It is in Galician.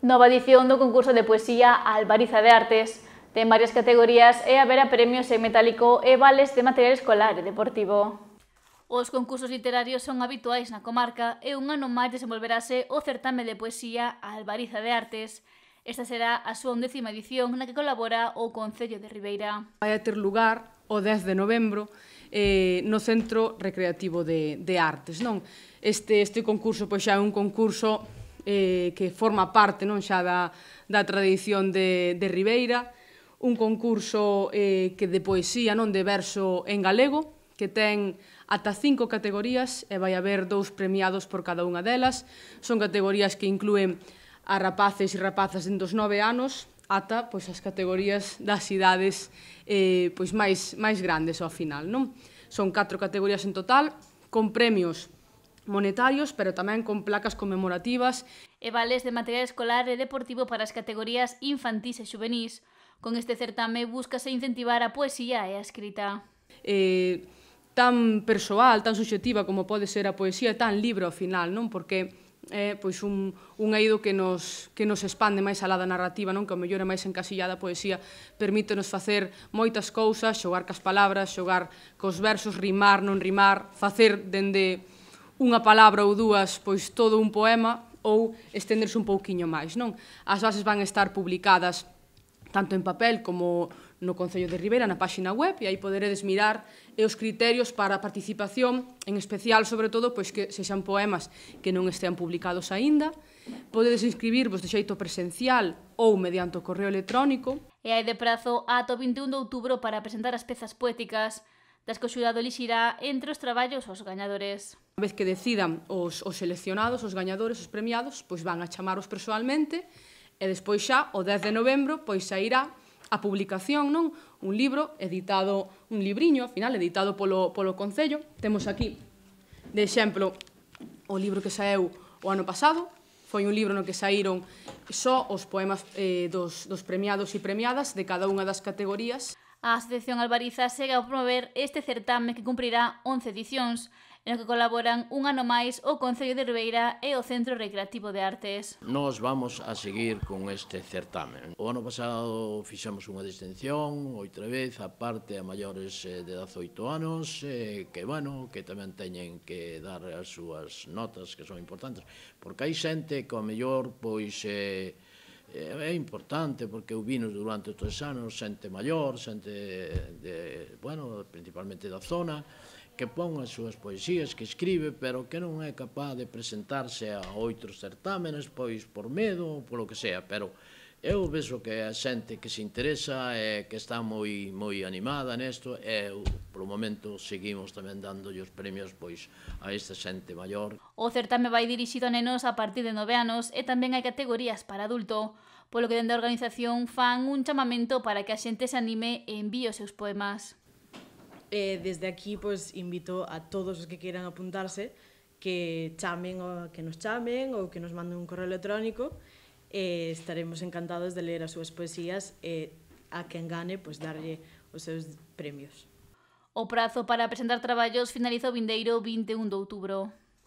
Nova edición do concurso de poesía Albariza de Artes. Ten varias categorías e haberá premios en metálico e vales de material escolar e deportivo. Os concursos literarios son habituais na comarca e un ano máis desenvolverase o certame de poesía Albariza de Artes. Esta será a súa undécima edición na que colabora o Concello de Ribeira. Vai a ter lugar o 10 de novembro eh, no Centro Recreativo de, de Artes. Non? Este, este concurso pois xa é un concurso eh, que forma parte non xa da, da tradición de, de Ribeira, un concurso eh, que de poesía, non de verso en galego, que ten ata cinco categorías e vai haber dous premiados por cada unha delas. Son categorías que incluen a rapaces e rapazas dos nove anos ata pois, as categorías das idades eh, pois, máis, máis grandes ao final. Non? Son catro categorías en total, con premios monetarios, pero tamén con placas conmemorativas. E vales de material escolar e deportivo para as categorías infantis e juvenis. Con este certame buscase incentivar a poesía e a escrita. Eh, tan persoal, tan subjetiva como pode ser a poesía, tan libre ao final, non? Porque é eh, pois un, un eido que nos, que nos expande máis alá da narrativa, non que ao mellor é máis encasillada a poesía, permítenos facer moitas cousas, xogar cas palabras, xogar cos versos, rimar, non rimar, facer dende unha palabra ou dúas, pois todo un poema ou estenderse un pouquiño máis, non? As bases van estar publicadas tanto en papel como no Concello de Ribera, na páxina web, e aí poderedes mirar e os criterios para a participación, en especial, sobre todo, pois que sexan poemas que non estean publicados aínda. Podedes inscribirvos de xeito presencial ou mediante o correo electrónico. E hai de prazo ata o 21 de outubro para presentar as pezas poéticas das que o xurado elixirá entre os traballos os gañadores. Unha vez que decidan os, os seleccionados, os gañadores, os premiados, pois van a chamaros persoalmente e despois xa, o 10 de novembro, pois sairá a publicación, non? Un libro editado, un libriño, ao final, editado polo, polo Concello. Temos aquí, de exemplo, o libro que saeu o ano pasado, foi un libro no que saíron só os poemas eh, dos, dos premiados e premiadas de cada unha das categorías. A Asociación Albariza segue a promover este certame que cumprirá 11 edicións, en que colaboran un ano máis o Concello de Ribeira e o Centro Recreativo de Artes. Nos vamos a seguir con este certamen. O ano pasado fixamos unha distinción, outra vez, a parte a maiores eh, de 18 anos, eh, que, bueno, que tamén teñen que dar as súas notas, que son importantes, porque hai xente que, a mellor, pois... Eh, é importante porque eu vino durante tres anos xente maior, xente de, bueno, principalmente da zona, que pon as súas poesías, que escribe, pero que non é capaz de presentarse a outros certámenes, pois por medo ou polo que sea, pero eu vexo que a xente que se interesa e que está moi moi animada nesto e eu, polo momento seguimos tamén dando os premios pois a esta xente maior. O certame vai dirixido a nenos a partir de nove anos e tamén hai categorías para adulto polo que dende a organización fan un chamamento para que a xente se anime e envíe os seus poemas. Eh, desde aquí, pois, pues, invito a todos os que queiran apuntarse que chamen o que nos chamen ou que nos manden un correo electrónico e eh, estaremos encantados de ler as súas poesías e eh, a quen gane, pois, pues, darlle os seus premios. O prazo para presentar traballos finaliza o vindeiro 21 de outubro.